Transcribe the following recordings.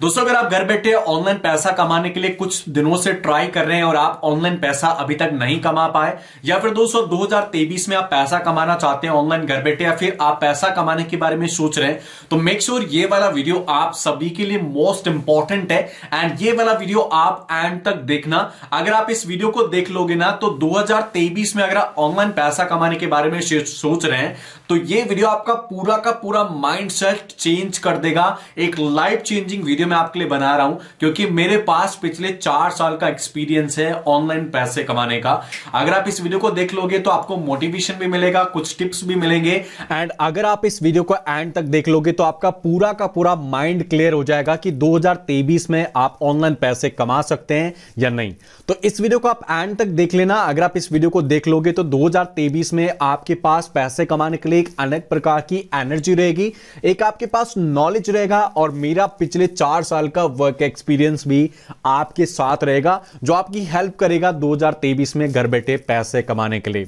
दोस्तों अगर आप घर बैठे ऑनलाइन पैसा कमाने के लिए कुछ दिनों से ट्राई कर रहे हैं और आप ऑनलाइन पैसा अभी तक नहीं कमा पाए या फिर दोस्तों 2023 में आप पैसा कमाना चाहते हैं ऑनलाइन घर बैठे या फिर आप पैसा कमाने के बारे में सोच रहे हैं तो मेक श्योर sure ये वाला वीडियो आप सभी के लिए मोस्ट इंपॉर्टेंट है एंड ये वाला वीडियो आप एंड तक देखना अगर आप इस वीडियो को देख लोगे ना तो दो में अगर आप ऑनलाइन पैसा कमाने के बारे में सोच रहे हैं तो ये वीडियो आपका पूरा का पूरा माइंड चेंज कर देगा एक लाइफ चेंजिंग वीडियो वीडियो मैं आपके लिए बना रहा हूं क्योंकि मेरे पास पिछले चार साल का एक्सपीरियंस है ऑनलाइन पैसे कमाने का अगर आप इस वीडियो को देख लोगे तो आपको मोटिवेशन भी मिलेगा कुछ टिप्स भी मिलेंगे एंड अगर आप इस वीडियो को एंड तक देख लोगे तो आपका पूरा का पूरा माइंड क्लियर हो जाएगा कि दो में आप ऑनलाइन पैसे कमा सकते हैं या नहीं तो इस वीडियो को आप एंड तक देख लेना अगर आप इस वीडियो को देख लोगे तो दो में आपके पास पैसे कमाने के लिए एक अनेक प्रकार की एनर्जी रहेगी एक आपके पास नॉलेज रहेगा और मेरा पिछले चार चार साल का वर्क एक्सपीरियंस भी आपके साथ रहेगा जो आपकी हेल्प करेगा 2023 में घर बैठे पैसे कमाने के लिए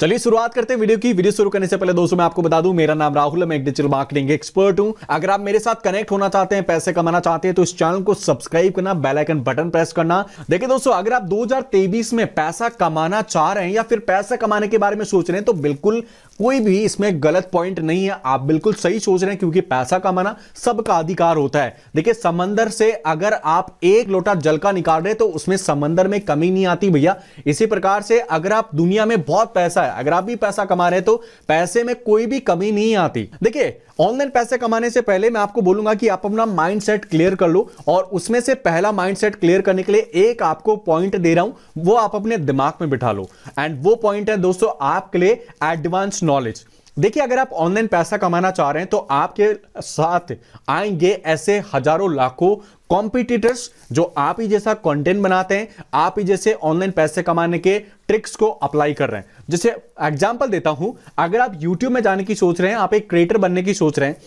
चलिए शुरुआत करते हैं वीडियो की वीडियो शुरू करने से पहले दोस्तों मैं आपको बता दूं मेरा नाम राहुल है मैं एक डिजिटल मार्केटिंग एक्सपर्ट हूं अगर आप मेरे साथ कनेक्ट होना चाहते हैं पैसे कमाना चाहते हैं तो इस चैनल को सब्सक्राइब करना बेल आइकन बटन प्रेस करना देखिए दोस्तों अगर आप 2023 में पैसा कमाना चाह रहे हैं या फिर पैसा कमाने के बारे में सोच रहे हैं तो बिल्कुल कोई भी इसमें गलत पॉइंट नहीं है आप बिल्कुल सही सोच रहे हैं क्योंकि पैसा कमाना सबका अधिकार होता है देखिए समंदर से अगर आप एक लोटा जल का निकाल रहे तो उसमें समंदर में कमी नहीं आती भैया इसी प्रकार से अगर आप दुनिया में बहुत पैसा है अगर आप भी पैसा कमा रहे हैं तो पैसे में कोई भी कमी नहीं आती देखिए ऑनलाइन पैसे कमाने से पहले मैं आपको बोलूंगा कि आप अपना माइंडसेट क्लियर कर लो और उसमें से पहला माइंडसेट क्लियर करने के लिए एक आपको पॉइंट दे रहा हूं वो आप अपने दिमाग में बिठा लो एंड वो पॉइंट है दोस्तों आपके लिए एडवांस नॉलेज देखिए अगर आप ऑनलाइन पैसा कमाना चाह रहे हैं तो आपके साथ आएंगे ऐसे हजारों लाखों कॉम्पिटिटर्स जो आप ही जैसा कंटेंट बनाते हैं आप ही जैसे ऑनलाइन पैसे कमाने के ट्रिक्स को अप्लाई कर रहे हैं जैसे एग्जांपल देता हूं अगर आप यूट्यूब में जाने की सोच रहे हैं आप एक क्रिएटर बनने की सोच रहे हैं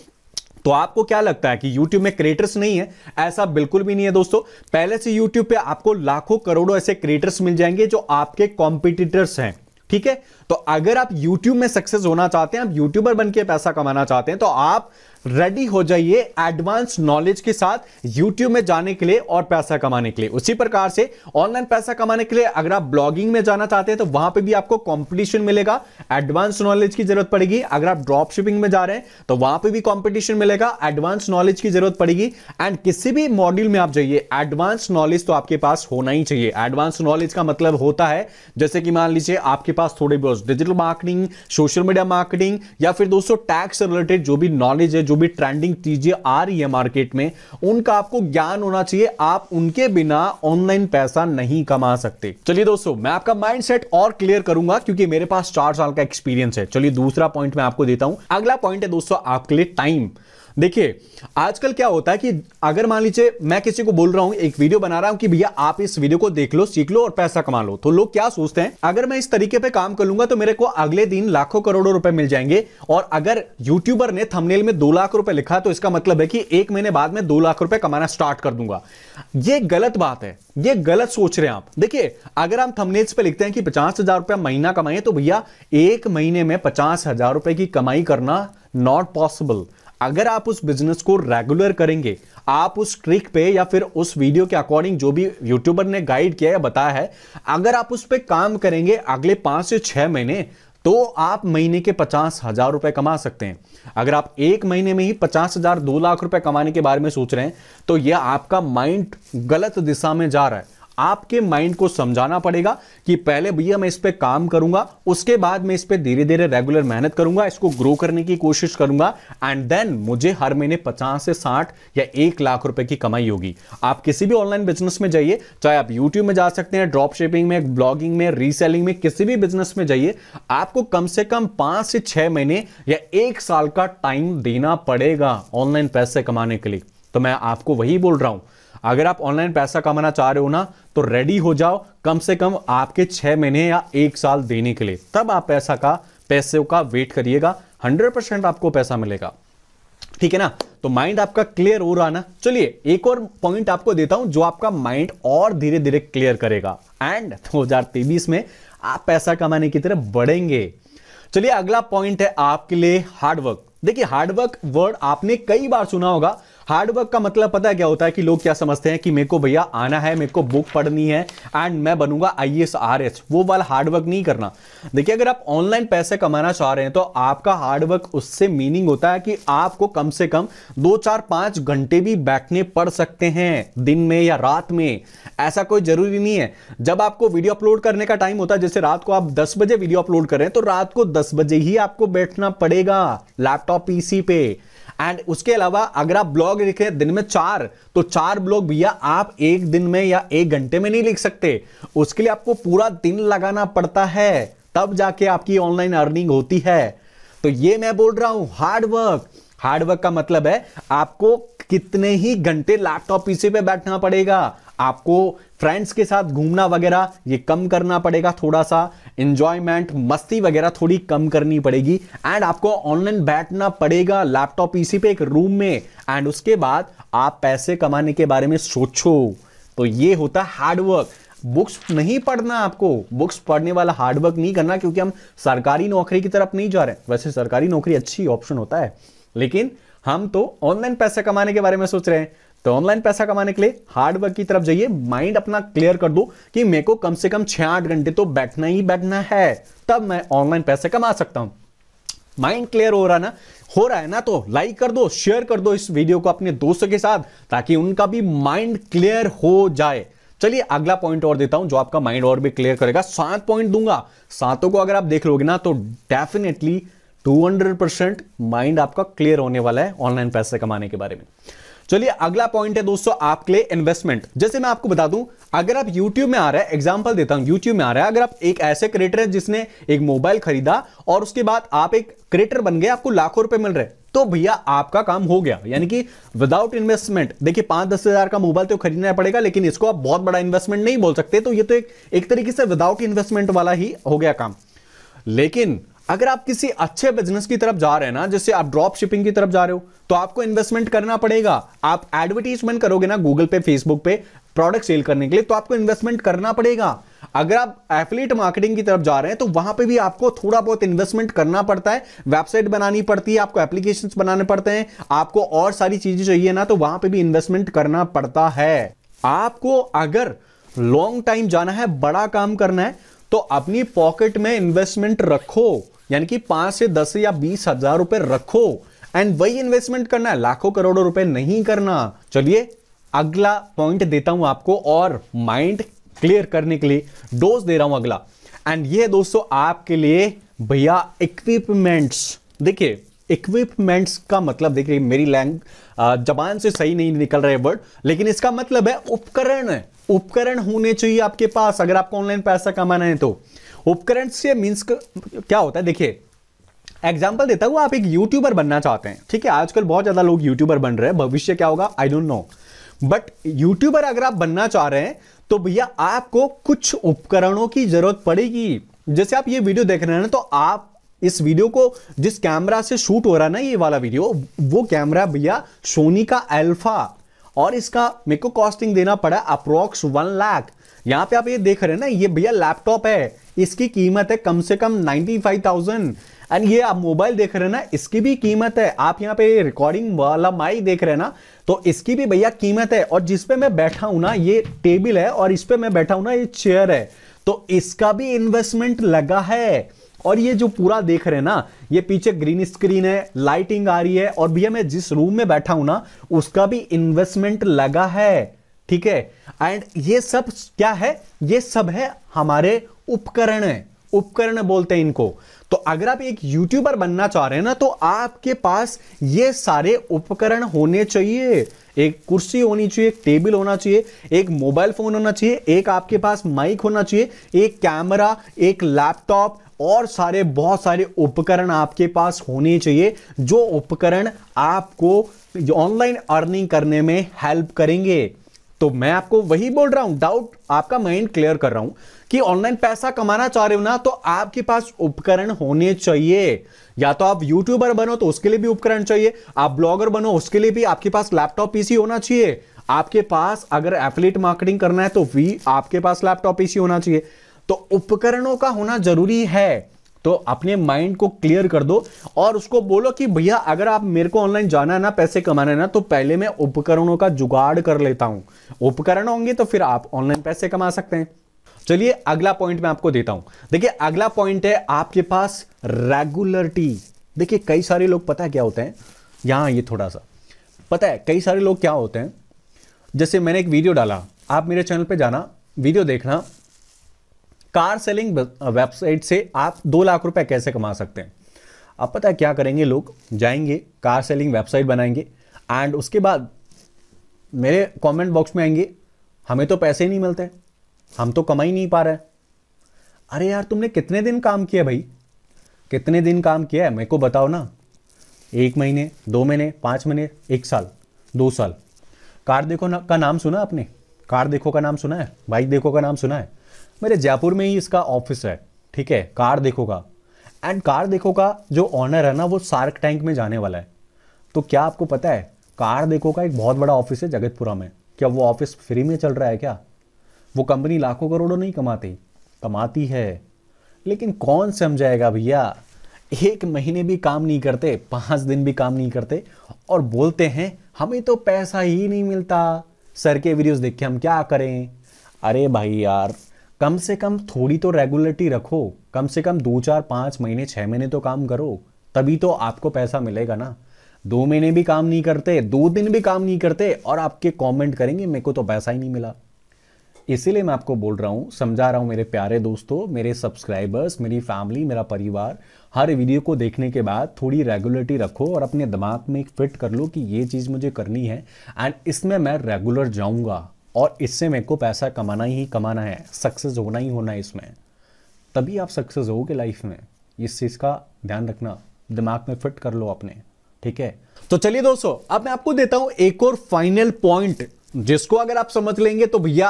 तो आपको क्या लगता है कि YouTube में क्रिएटर्स नहीं है ऐसा बिल्कुल भी नहीं है दोस्तों पहले से YouTube पे आपको लाखों करोड़ों ऐसे क्रिएटर्स मिल जाएंगे जो आपके कॉम्पिटिटर्स हैं ठीक है तो अगर आप यूट्यूब में सक्सेस होना चाहते हैं आप यूट्यूबर बन के पैसा कमाना चाहते हैं तो आप रेडी हो जाइए एडवांस नॉलेज के साथ यूट्यूब में जाने के लिए और पैसा कमाने के लिए उसी प्रकार से ऑनलाइन पैसा कमाने के लिए अगर आप ब्लॉगिंग में जाना चाहते हैं तो वहां पे भी आपको कंपटीशन मिलेगा एडवांस नॉलेज की जरूरत पड़ेगी अगर आप ड्रॉप शिपिंग में जा रहे हैं तो वहां पे भी कंपटीशन मिलेगा एडवांस नॉलेज की जरूरत पड़ेगी एंड किसी भी मॉड्यूल में आप जाइए एडवांस नॉलेज तो आपके पास होना ही चाहिए एडवांस नॉलेज का मतलब होता है जैसे कि मान लीजिए आपके पास थोड़े बहुत of course digital marketing social media marketing या फिर दोस्तों टैक्स रिलेटेड जो भी नॉलेज है जो भी ट्रेंडिंग चीजें आ रही है मार्केट में उनका आपको ज्ञान होना चाहिए आप उनके बिना ऑनलाइन पैसा नहीं कमा सकते चलिए दोस्तों मैं आपका माइंड और क्लियर करूंगा क्योंकि मेरे पास चार साल का एक्सपीरियंस है चलिए दूसरा पॉइंट मैं आपको देता हूं अगला पॉइंट है दोस्तों आपके लिए टाइम देखिए आजकल क्या होता है कि अगर मान लीजिए मैं किसी को बोल रहा हूं एक वीडियो बना रहा हूं कि भैया आप इस वीडियो को देख लो सीख लो और पैसा कमा लो तो लोग क्या सोचते हैं अगर मैं इस तरीके पे काम कर लूंगा तो मेरे को अगले दिन लाखों करोड़ों रुपए मिल जाएंगे और अगर यूट्यूबर ने थमनेल में दो लाख रुपए लिखा तो इसका मतलब है कि एक महीने बाद में दो लाख रुपए कमाना स्टार्ट कर दूंगा ये गलत बात है ये गलत सोच रहे हैं आप देखिए अगर हम थमनेल्स पे लिखते हैं कि पचास हजार रुपया महीना कमाए तो भैया एक महीने में पचास हजार रुपए की कमाई करना नॉट पॉसिबल अगर आप उस बिजनेस को रेगुलर करेंगे आप उस ट्रिक पे या फिर उस वीडियो के अकॉर्डिंग जो भी यूट्यूबर ने गाइड किया या बताया है अगर आप उस पर काम करेंगे अगले पांच से छह महीने तो आप महीने के पचास हजार रुपए कमा सकते हैं अगर आप एक महीने में ही पचास हजार दो लाख रुपए कमाने के बारे में सोच रहे हैं तो यह आपका माइंड गलत दिशा में जा रहा है आपके माइंड को समझाना पड़ेगा कि पहले भैया मैं इस पर काम करूंगा उसके बाद मैं इस पर धीरे धीरे रेगुलर मेहनत करूंगा इसको ग्रो करने की कोशिश करूंगा एंड देन मुझे हर महीने पचास से साठ या एक लाख रुपए की कमाई होगी आप किसी भी ऑनलाइन बिजनेस में जाइए चाहे आप यूट्यूब में जा सकते हैं ड्रॉप शिपिंग में ब्लॉगिंग में रीसेलिंग में किसी भी बिजनेस में जाइए आपको कम से कम पांच से छह महीने या एक साल का टाइम देना पड़ेगा ऑनलाइन पैसे कमाने के लिए तो मैं आपको वही बोल रहा हूं अगर आप ऑनलाइन पैसा कमाना चाह रहे हो ना तो रेडी हो जाओ कम से कम आपके छह महीने या एक साल देने के लिए तब आप पैसा का पैसे का वेट करिएगा हंड्रेड परसेंट आपको पैसा मिलेगा ठीक है ना तो माइंड आपका क्लियर हो रहा ना चलिए एक और पॉइंट आपको देता हूं जो आपका माइंड और धीरे धीरे क्लियर करेगा एंड 2023 में आप पैसा कमाने की तरह बढ़ेंगे चलिए अगला पॉइंट है आपके लिए हार्डवर्क देखिए हार्डवर्क वर्ड आपने कई बार सुना होगा हार्डवर्क का मतलब पता है क्या होता है कि लोग क्या समझते हैं कि मेरे को भैया आना है मेरे को बुक पढ़नी है एंड मैं बनूंगा आई एस आर एस वो वाला हार्डवर्क नहीं करना देखिए अगर आप ऑनलाइन पैसे कमाना चाह रहे हैं तो आपका हार्डवर्क उससे मीनिंग होता है कि आपको कम से कम दो चार पांच घंटे भी बैठने पड़ सकते हैं दिन में या रात में ऐसा कोई जरूरी नहीं है जब आपको वीडियो अपलोड करने का टाइम होता है जैसे रात को आप दस बजे वीडियो अपलोड कर रहे हैं तो रात को दस बजे ही आपको बैठना पड़ेगा लैपटॉप पीसी पे एंड उसके अलावा अगर आप ब्लॉग लिखे दिन में चार तो चार ब्लॉग भैया आप एक दिन में या एक घंटे में नहीं लिख सकते उसके लिए आपको पूरा दिन लगाना पड़ता है तब जाके आपकी ऑनलाइन अर्निंग होती है तो ये मैं बोल रहा हूं हार्डवर्क हार्डवर्क का मतलब है आपको कितने ही घंटे लैपटॉप पीसी पे बैठना पड़ेगा आपको फ्रेंड्स के साथ घूमना वगैरह ये कम करना पड़ेगा थोड़ा सा इंजॉयमेंट मस्ती वगैरह थोड़ी कम करनी पड़ेगी एंड आपको ऑनलाइन बैठना पड़ेगा लैपटॉप पीसी पे एक रूम में एंड उसके बाद आप पैसे कमाने के बारे में सोचो तो ये होता है हार्डवर्क बुक्स नहीं पढ़ना आपको बुक्स पढ़ने वाला हार्डवर्क नहीं करना क्योंकि हम सरकारी नौकरी की तरफ नहीं जा रहे वैसे सरकारी नौकरी अच्छी ऑप्शन होता है लेकिन हम तो ऑनलाइन पैसा कमाने के बारे में सोच रहे हैं तो ऑनलाइन पैसा कमाने के लिए हार्डवर्क की तरफ जाइए माइंड अपना क्लियर कर दो कि मेरे को कम से कम छह आठ घंटे तो बैठना ही बैठना है तब मैं ऑनलाइन पैसे कमा सकता हूं माइंड क्लियर हो रहा ना हो रहा है ना तो लाइक कर दो शेयर कर दो इस वीडियो को अपने दोस्तों के साथ ताकि उनका भी माइंड क्लियर हो जाए चलिए अगला पॉइंट और देता हूं जो आपका माइंड और भी क्लियर करेगा सात पॉइंट दूंगा सातों को अगर आप देख लोगे ना तो डेफिनेटली 200 परसेंट माइंड आपका क्लियर होने वाला है ऑनलाइन पैसे कमाने के बारे में चलिए अगला पॉइंट है दोस्तों आपके लिए इन्वेस्टमेंट जैसे मैं आपको बता दूं अगर आप YouTube में आ रहा है एग्जाम्पल देता हूं YouTube में आ रहा है अगर आप एक ऐसे क्रिएटर है जिसने एक मोबाइल खरीदा और उसके बाद आप एक क्रिएटर बन गए आपको लाखों रुपए मिल रहे हैं तो भैया आपका काम हो गया यानी कि विदाउट इन्वेस्टमेंट देखिए पांच दस हजार का मोबाइल तो खरीदना पड़ेगा लेकिन इसको आप बहुत बड़ा इन्वेस्टमेंट नहीं बोल सकते तो ये तो एक, एक तरीके से विदाउट इन्वेस्टमेंट वाला ही हो गया काम लेकिन अगर आप किसी अच्छे बिजनेस की तरफ जा रहे हैं ना जैसे आप ड्रॉप शिपिंग की तरफ जा रहे हो तो आपको इन्वेस्टमेंट करना पड़ेगा आप एडवर्टीजमेंट करोगे ना गूगल पे फेसबुक पे प्रोडक्ट सेल करने के लिए तो आपको इन्वेस्टमेंट करना पड़ेगा अगर आप एफिलेट मार्केटिंग की तरफ जा रहे हैं तो वहां पे भी आपको थोड़ा बहुत इन्वेस्टमेंट करना पड़ता है वेबसाइट बनानी पड़ती है आपको एप्लीकेशन बनाने पड़ते हैं आपको और सारी चीजें चाहिए ना तो वहां पर भी इन्वेस्टमेंट करना पड़ता है आपको अगर लॉन्ग टाइम जाना है बड़ा काम करना है तो अपनी पॉकेट में इन्वेस्टमेंट रखो यानी कि पांच से दस या बीस हजार रुपए रखो एंड वही इन्वेस्टमेंट करना है लाखों करोड़ों रुपए नहीं करना चलिए अगला पॉइंट देता हूं आपको और माइंड क्लियर करने के लिए डोज दे रहा हूं अगला एंड ये दोस्तों आपके लिए भैया इक्विपमेंट्स देखिए इक्विपमेंट्स का मतलब देखिए मेरी लैंग जबान से सही नहीं निकल रहे वर्ड लेकिन इसका मतलब है उपकरण उपकरण होने चाहिए आपके पास अगर आपको ऑनलाइन पैसा कमाना है तो उपकरण से मीन्स क्या होता है देखिए एग्जाम्पल देता हूँ आप एक यूट्यूबर बनना चाहते हैं ठीक है आजकल बहुत ज़्यादा लोग यूट्यूबर बन रहे हैं भविष्य क्या होगा I don't know but YouTuber अगर आप बनना चाह रहे हैं तो भैया आपको कुछ उपकरणों की जरूरत पड़ेगी जैसे आप ये वीडियो देख रहे हैं ना तो आप इस वीडियो को जिस कैमरा से शूट हो रहा है ना ये वाला वीडियो वो कैमरा भैया सोनी का एल्फा और इसका मेरे को कॉस्टिंग देना पड़ा अप्रोक्स वन लाख यहां पे आप ये देख रहे हैं ना ये भैया लैपटॉप है इसकी कीमत है कम से कम 95,000 एंड ये आप मोबाइल देख रहे हैं ना इसकी भी कीमत है आप यहाँ पे रिकॉर्डिंग वाला माइक देख रहे हैं ना तो इसकी भी भैया कीमत है और जिसपे मैं बैठा हूं ना ये टेबल है और इस पे मैं बैठा हूं ना ये चेयर है तो इसका भी इन्वेस्टमेंट लगा है और ये जो पूरा देख रहे हैं ना ये पीछे ग्रीन स्क्रीन है लाइटिंग आ रही है और भैया मैं जिस रूम में बैठा हूं ना उसका भी इन्वेस्टमेंट लगा है ठीक है एंड ये सब क्या है ये सब है हमारे उपकरण उपकरण बोलते हैं इनको तो अगर आप एक यूट्यूबर बनना चाह रहे हैं ना तो आपके पास ये सारे उपकरण होने चाहिए एक कुर्सी होनी चाहिए एक टेबल होना चाहिए एक मोबाइल फोन होना चाहिए एक आपके पास माइक होना चाहिए एक कैमरा एक लैपटॉप और सारे बहुत सारे उपकरण आपके पास होने चाहिए जो उपकरण आपको ऑनलाइन अर्निंग करने में हेल्प करेंगे तो मैं आपको वही बोल रहा हूं डाउट आपका माइंड क्लियर कर रहा हूं कि ऑनलाइन पैसा कमाना चाह रहे हो ना तो आपके पास उपकरण होने चाहिए या तो आप यूट्यूबर बनो तो उसके लिए भी उपकरण चाहिए आप ब्लॉगर बनो उसके लिए भी आपके पास लैपटॉप पीसी होना चाहिए आपके पास अगर एफिलेट मार्केटिंग करना है तो भी आपके पास लैपटॉप पीसी होना चाहिए तो उपकरणों का होना जरूरी है तो अपने माइंड को क्लियर कर दो और उसको बोलो कि भैया अगर आप मेरे को ऑनलाइन जाना है ना पैसे कमाना है ना तो पहले मैं उपकरणों का जुगाड़ कर लेता हूं उपकरण होंगे तो फिर आप ऑनलाइन पैसे कमा सकते हैं चलिए अगला पॉइंट मैं आपको देता हूं देखिए अगला पॉइंट है आपके पास रेगुलरिटी देखिए कई सारे लोग पता है क्या होते हैं यहां ये थोड़ा सा पता है कई सारे लोग क्या होते हैं जैसे मैंने एक वीडियो डाला आप मेरे चैनल पर जाना वीडियो देखना कार सेलिंग वेबसाइट से आप दो लाख रुपए कैसे कमा सकते हैं अब पता है क्या करेंगे लोग जाएंगे कार सेलिंग वेबसाइट बनाएंगे एंड उसके बाद मेरे कमेंट बॉक्स में आएंगे हमें तो पैसे ही नहीं मिलते हम तो कमा ही नहीं पा रहे अरे यार तुमने कितने दिन काम किया भाई कितने दिन काम किया है मेरे को बताओ ना एक महीने दो महीने पाँच महीने एक साल दो साल कार देखो ना का नाम सुना आपने कार देखो का नाम सुना है बाइक देखो का नाम सुना है मेरे जयपुर में ही इसका ऑफिस है ठीक है कार देखोगा एंड कार देखो का जो ऑनर है ना वो सार्क टैंक में जाने वाला है तो क्या आपको पता है कार देखो का एक बहुत बड़ा ऑफिस है जगतपुरा में क्या वो ऑफिस फ्री में चल रहा है क्या वो कंपनी लाखों करोड़ों नहीं कमाती कमाती है लेकिन कौन समझाएगा भैया एक महीने भी काम नहीं करते पाँच दिन भी काम नहीं करते और बोलते हैं हमें तो पैसा ही नहीं मिलता सर के वीडियोस देख के हम क्या करें अरे भाई यार कम से कम थोड़ी तो रेगुलरिटी रखो कम से कम दो चार पाँच महीने छः महीने तो काम करो तभी तो आपको पैसा मिलेगा ना दो महीने भी काम नहीं करते दो दिन भी काम नहीं करते और आपके कमेंट करेंगे मेरे को तो पैसा ही नहीं मिला इसीलिए मैं आपको बोल रहा हूँ समझा रहा हूँ मेरे प्यारे दोस्तों मेरे सब्सक्राइबर्स मेरी फैमिली मेरा परिवार हर वीडियो को देखने के बाद थोड़ी रेगुलरिटी रखो और अपने दिमाग में फिट कर लो कि ये चीज़ मुझे करनी है एंड इसमें मैं रेगुलर जाऊँगा और इससे मेरे को पैसा कमाना ही कमाना है सक्सेस होना ही होना है इसमें तभी आप सक्सेस होगे लाइफ में इस चीज़ का ध्यान रखना दिमाग में फिट कर लो अपने ठीक है तो चलिए दोस्तों अब मैं आपको देता हूं एक और फाइनल पॉइंट जिसको अगर आप समझ लेंगे तो भैया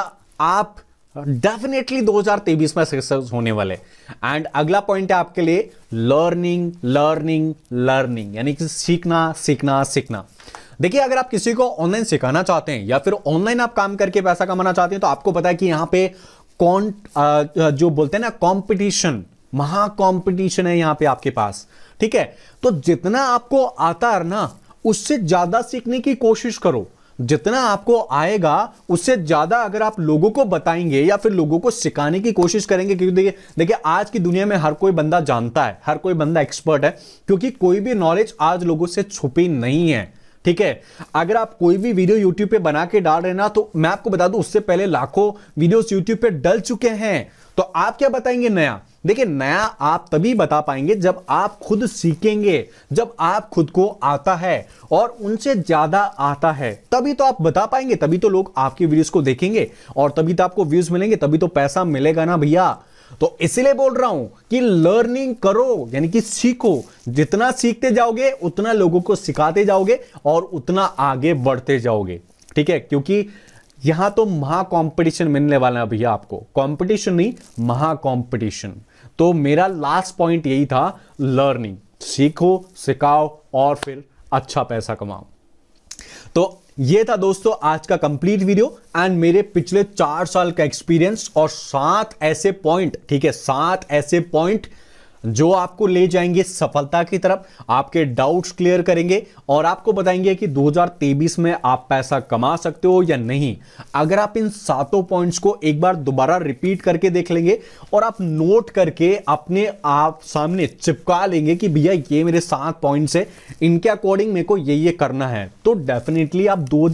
आप डेफिनेटली 2023 में सक्सेस होने वाले एंड अगला पॉइंट है आपके लिए लर्निंग लर्निंग लर्निंग यानी कि सीखना सीखना सीखना देखिए अगर आप किसी को ऑनलाइन सिखाना चाहते हैं या फिर ऑनलाइन आप काम करके पैसा कमाना चाहते हैं तो आपको पता है कि यहाँ पे कौन जो बोलते हैं ना कॉम्पिटिशन महा कॉम्पिटिशन है यहाँ पे आपके पास ठीक है तो जितना आपको आता है ना उससे ज्यादा सीखने की कोशिश करो जितना आपको आएगा उससे ज़्यादा अगर आप लोगों को बताएंगे या फिर लोगों को सिखाने की कोशिश करेंगे क्योंकि देखिए देखिए आज की दुनिया में हर कोई बंदा जानता है हर कोई बंदा एक्सपर्ट है क्योंकि कोई भी नॉलेज आज लोगों से छुपी नहीं है ठीक है अगर आप कोई भी वीडियो यूट्यूब पे बना के डाल रहे ना तो मैं आपको बता दूं उससे पहले लाखों वीडियोस यूट्यूब पे डल चुके हैं तो आप क्या बताएंगे नया देखिए नया आप तभी बता पाएंगे जब आप खुद सीखेंगे जब आप खुद को आता है और उनसे ज्यादा आता है तभी तो आप बता पाएंगे तभी तो लोग आपकी वीडियोस को देखेंगे और तभी तो आपको व्यूज मिलेंगे तभी तो पैसा मिलेगा ना भैया तो इसलिए बोल रहा हूं कि लर्निंग करो यानी कि सीखो जितना सीखते जाओगे उतना लोगों को सिखाते जाओगे और उतना आगे बढ़ते जाओगे ठीक है क्योंकि यहां तो महा कंपटीशन मिलने वाला है भैया आपको कंपटीशन नहीं महा कंपटीशन तो मेरा लास्ट पॉइंट यही था लर्निंग सीखो सिखाओ और फिर अच्छा पैसा कमाओ तो ये था दोस्तों आज का कंप्लीट वीडियो एंड मेरे पिछले चार साल का एक्सपीरियंस और सात ऐसे पॉइंट ठीक है सात ऐसे पॉइंट जो आपको ले जाएंगे सफलता की तरफ आपके डाउट्स क्लियर करेंगे और आपको बताएंगे कि 2023 में आप पैसा कमा सकते हो या नहीं अगर आप इन सातों पॉइंट्स को एक बार दोबारा रिपीट करके देख लेंगे और आप नोट करके अपने आप सामने चिपका लेंगे कि भैया ये मेरे सात पॉइंट्स है इनके अकॉर्डिंग मेरे को ये ये करना है तो डेफिनेटली आप दो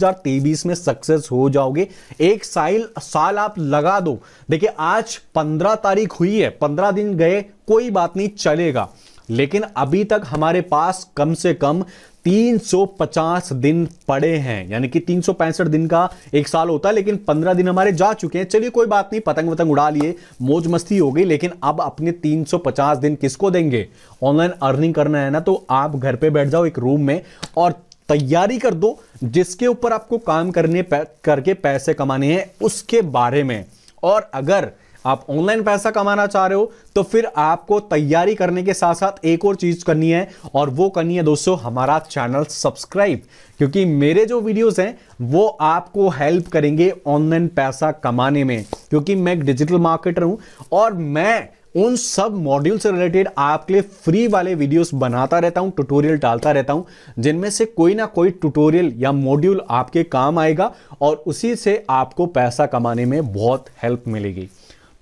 में सक्सेस हो जाओगे एक साल साल आप लगा दो देखिए आज पंद्रह तारीख हुई है पंद्रह दिन गए कोई बात नहीं चलेगा लेकिन अभी तक हमारे पास कम से कम 350 दिन पड़े हैं यानी कि तीन दिन का एक साल होता है लेकिन 15 दिन हमारे जा चुके हैं चलिए कोई बात नहीं पतंग वतंग उड़ा लिए मौज मस्ती हो गई लेकिन अब अपने 350 दिन किसको देंगे ऑनलाइन अर्निंग करना है ना तो आप घर पे बैठ जाओ एक रूम में और तैयारी कर दो जिसके ऊपर आपको काम करने करके पैसे कमाने हैं उसके बारे में और अगर आप ऑनलाइन पैसा कमाना चाह रहे हो तो फिर आपको तैयारी करने के साथ साथ एक और चीज करनी है और वो करनी है दोस्तों हमारा चैनल सब्सक्राइब क्योंकि मेरे जो वीडियोस हैं वो आपको हेल्प करेंगे ऑनलाइन पैसा कमाने में क्योंकि मैं एक डिजिटल मार्केटर हूं और मैं उन सब मॉड्यूल से रिलेटेड आपके लिए फ्री वाले वीडियोस बनाता रहता हूं ट्यूटोरियल डालता रहता हूं जिनमें से कोई ना कोई ट्यूटोरियल या मॉड्यूल आपके काम आएगा और उसी से आपको पैसा कमाने में बहुत हेल्प मिलेगी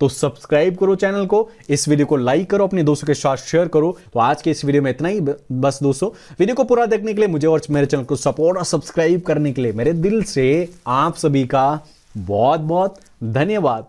तो सब्सक्राइब करो चैनल को इस वीडियो को लाइक करो अपने दोस्तों के साथ शेयर करो तो आज के इस वीडियो में इतना ही बस दोस्तों वीडियो को पूरा देखने के लिए मुझे और मेरे चैनल को सपोर्ट और सब्सक्राइब करने के लिए मेरे दिल से आप सभी का बहुत बहुत धन्यवाद